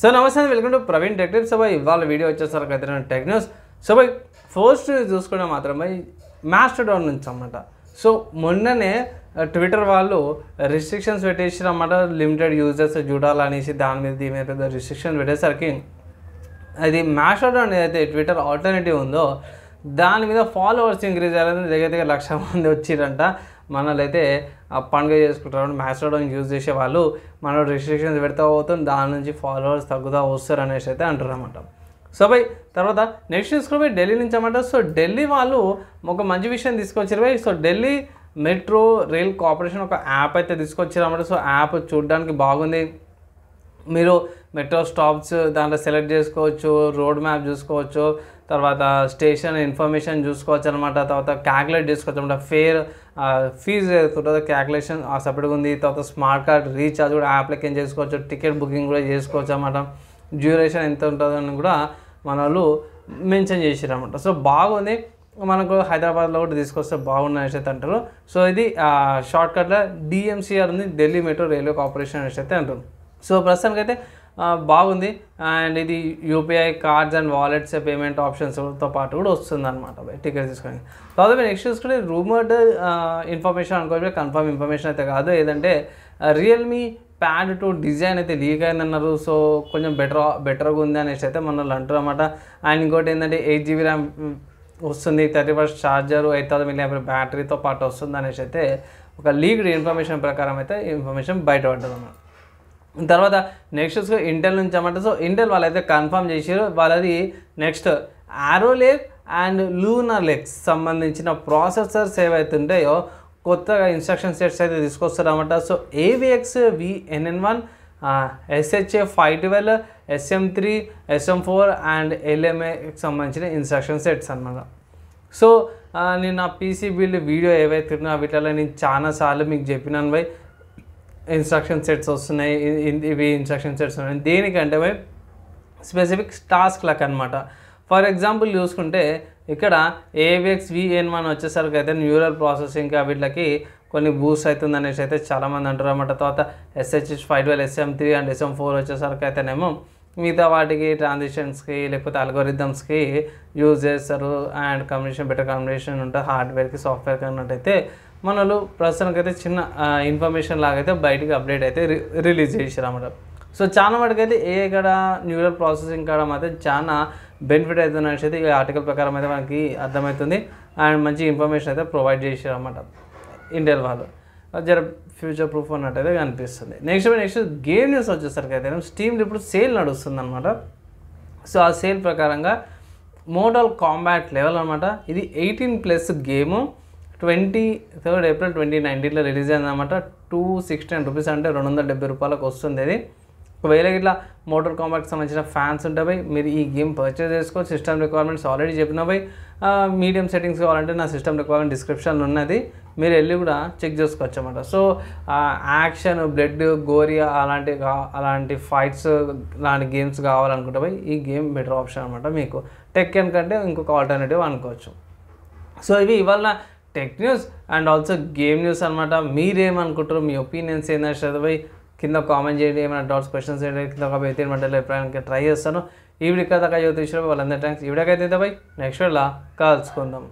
so నమస్తే welcome to Praveen టెక్టివ్ so ఇవాళ వీడియో వచ్చేసరికి అయితే tech news so by first చూసుకుంటే మాత్రం బై డౌన్ నుంచి అన్నమాట సో మొన్ననే ట్విట్టర్ వాళ్ళు రిస్ట్రిక్షన్స్ పెట్టేసారు అనమాట లిమిటెడ్ యూజర్స్ చూడాలనేసి దాని మీద దీని మీద పెద్ద రిస్ట్రిక్షన్ పెట్టేసరికి అది డౌన్ ఏదైతే ట్విట్టర్ ఆల్టర్నేటివ్ ఉందో దాని మీద ఫాలోవర్స్ ఇంక్రీజ్ అయ్యారని దగ్గర దగ్గర లక్ష మంది వచ్చిరంట మనల్ని అయితే పండుగ చేసుకుంటారు మ్యాస్టోడోన్ యూజ్ చేసేవాళ్ళు మనం రిస్ట్రిక్షన్స్ పెడతా పోతుంది దాని నుంచి ఫాలోవర్స్ తగ్గుతా వస్తారు అనేసి అయితే అనమాట సో బై తర్వాత నెక్స్ట్ తీసుకుని ఢిల్లీ నుంచి అన్నమాట సో ఢిల్లీ వాళ్ళు ఒక మంచి విషయం తీసుకొచ్చారు by so Delhi Metro Rail Corporation ఒక యాప్ అయితే తీసుకొచ్చారు అన్నమాట సో యాప్ చూడడానికి బాగుంది మీరు మెట్రో స్టాప్స్ దాంట్లో సెలెక్ట్ చేసుకోవచ్చు రోడ్ మ్యాప్ చూసుకోవచ్చు తర్వాత స్టేషన్ ఇన్ఫర్మేషన్ చూసుకోవచ్చు అనమాట తర్వాత క్యాల్కులేట్ చేసుకోవచ్చు అనమాట ఫేర్ ఫీజు ఏదైతుంటుందో క్యాల్కులేషన్ ఆ సపరేట్గా ఉంది తర్వాత స్మార్ట్ కార్డ్ రీఛార్జ్ కూడా అప్లికేషన్ చేసుకోవచ్చు టికెట్ బుకింగ్ కూడా చేసుకోవచ్చు అనమాట డ్యూరేషన్ ఎంత ఉంటుందని కూడా మన వాళ్ళు మెన్షన్ అనమాట సో బాగుంది మనకు హైదరాబాద్లో కూడా తీసుకొస్తే బాగుంది అనేసి అంటారు సో ఇది షార్ట్కట్లో డిఎంసీఆర్ ఉంది ఢిల్లీ మెట్రో రైల్వే కార్పొరేషన్ అనేసి అయితే అంటారు సో ప్రస్తుతానికైతే బాగుంది అండ్ ఇది UPI cards and wallets payment ఆప్షన్స్తో పాటు కూడా వస్తుంది అనమాట టికెట్ తీసుకొని తర్వాత మీరు నెక్స్ట్ చూసుకుంటే రూమర్డ్ ఇన్ఫర్మేషన్ అనుకోవచ్చు కన్ఫర్మ్ ఇన్ఫర్మేషన్ అయితే కాదు ఏదంటే రియల్మీ ప్యాడ్ టు డిజైన్ అయితే లీక్ అయిందన్నారు సో కొంచెం బెటర్ బెటర్గా ఉంది అనేసి అయితే మనల్ని అంటారు అనమాట అండ్ ఇంకోటి ఏంటంటే ఎయిట్ జీబీ ర్యామ్ వస్తుంది thirty fast charger eight thousand million బ్యాటరీతో పాటు వస్తుంది అనేసి అయితే ఒక లీక్డ్ ఇన్ఫర్మేషన్ ప్రకారం అయితే ఇన్ఫర్మేషన్ బయటపడ్డదన్నమాట తర్వాత నెక్స్ట్ ఇంటెల్ నుంచి అన్నమాట సో ఇంటెల్ వాళ్ళైతే కన్ఫర్మ్ చేశారు వాళ్ళది నెక్స్ట్ ఆరో లేక్ అండ్ లూనర్ లెక్స్ సంబంధించిన ప్రాసెసర్స్ ఏవైతుంటాయో కొత్తగా ఇన్స్ట్రక్షన్ సెట్స్ అయితే తీసుకొస్తారన్నమాట so AVX VNN one SHA five twelve SM three SM four and ఎల్ఎంఏకి సంబంధించిన ఇన్స్ట్రక్షన్ సెట్స్ అనమాట సో నేను నా పీసీ బిల్డ్ వీడియో ఏవైతే ఉన్నా వీటిలో నేను చాలాసార్లు మీకు చెప్పినాను బై ఇన్స్ట్రక్షన్ సెట్స్ వస్తున్నాయి ఇవి ఇన్స్ట్రక్షన్ సెట్స్ ఉన్నాయి దేనికంటే స్పెసిఫిక్ టాస్క్ లక్ అనమాట ఫర్ ఎగ్జాంపుల్ చూసుకుంటే ఇక్కడ ఏవిఎక్స్ విఎన్ వన్ వచ్చేసరికి అయితే న్యూరల్ ప్రాసెసింగ్ వీటికి కొన్ని బూస్ట్ అవుతుంది అనేసి అయితే చాలామంది అంటారు అన్నమాట తర్వాత SHS five twelve SM three and SM four వచ్చేసరికి అయితేనేమో మిగతా వాటికి ట్రాన్సిషన్స్కి లేకపోతే అల్గోరిథమ్స్కి యూజ్ చేస్తారు అండ్ కమ్యూనికేషన్ బెటర్ కమ్యూనికేషన్ ఉంటుంది హార్డ్వేర్కి సాఫ్ట్వేర్కి అన్నట్టయితే మన ప్రస్తుతానికి అయితే చిన్న ఇన్ఫర్మేషన్ లాగైతే బయటికి అప్డేట్ అయితే రిలీజ్ చేశారు అన్నమాట సో చాలా మటుకైతే ఏ కాడ న్యూరల్ ప్రాసెసింగ్ కాడ అయితే చాలా బెనిఫిట్ అవుతుంది అనేసి అయితే ఈ ఆర్టికల్ ప్రకారం అయితే మనకి అర్థమవుతుంది అండ్ మంచి ఇన్ఫర్మేషన్ అయితే ప్రొవైడ్ చేశారు అన్నమాట ఇండియన్ వాళ్ళు జర ఫ్యూచర్ ప్రూఫ్ అన్నట్టు అయితే కనిపిస్తుంది నెక్స్ట్ నెక్స్ట్ గేమ్ న్యూస్ వచ్చేసరికి అయితే స్టీమ్ ఇప్పుడు సేల్ నడుస్తుంది అనమాట సో ఆ సేల్ ప్రకారంగా మోడల్ కాంబాట్ లెవెల్ అనమాట ఇది eighteen plus game twenty third April twenty నైన్టీన్లో రిలీజ్ అయిందన్నమాట టూ సిక్స్టీన్ రూపీస్ అంటే రెండు వందల డెబ్బై రూపాయలకు వస్తుంది అది ఒకవేళ ఇట్లా మోటార్ కాంబాట్కి సంబంధించిన ఫ్యాన్స్ ఉంటాయి మీరు ఈ గేమ్ పర్చేస్ చేసుకోవచ్చు సిస్టమ్ రిక్వైర్మెంట్స్ ఆల్రెడీ చెప్పినవి మీడియం సెట్టింగ్స్ కావాలంటే నా సిస్టమ్ రిక్వైర్మెంట్ డిస్క్రిప్షన్లో ఉన్నది మీరు వెళ్ళి కూడా చెక్ చేసుకోవచ్చు అనమాట సో యాక్షన్ బ్లడ్ గోరియా అలాంటి అలాంటి ఫైట్స్ లాంటి గేమ్స్ కావాలనుకుంటే ఈ గేమ్ బెటర్ ఆప్షన్ అనమాట మీకు టెక్ కంటే ఇంకొక ఆల్టర్నేటివ్ అనుకోవచ్చు సో ఇవి ఇవాళ tech news and also game news అనమాట మీరేమనుకుంటారు మీ ఒపీనియన్స్ ఏంటంటే శ్రద్ధపై కింద కామెంట్ చేయండి ఏమైనా డౌట్స్ క్వశ్చన్స్ ఏంటంటే కింద ఒక అయితే మంటలు ఎప్పుడైనా ట్రై చేస్తాను ఈ వీడియో కదా తీసుకురా వాళ్ళందరూ థ్యాంక్స్ ఈ వీడియోకైతే బై నెక్స్ట్ వీడియోలా కలుసుకుందాం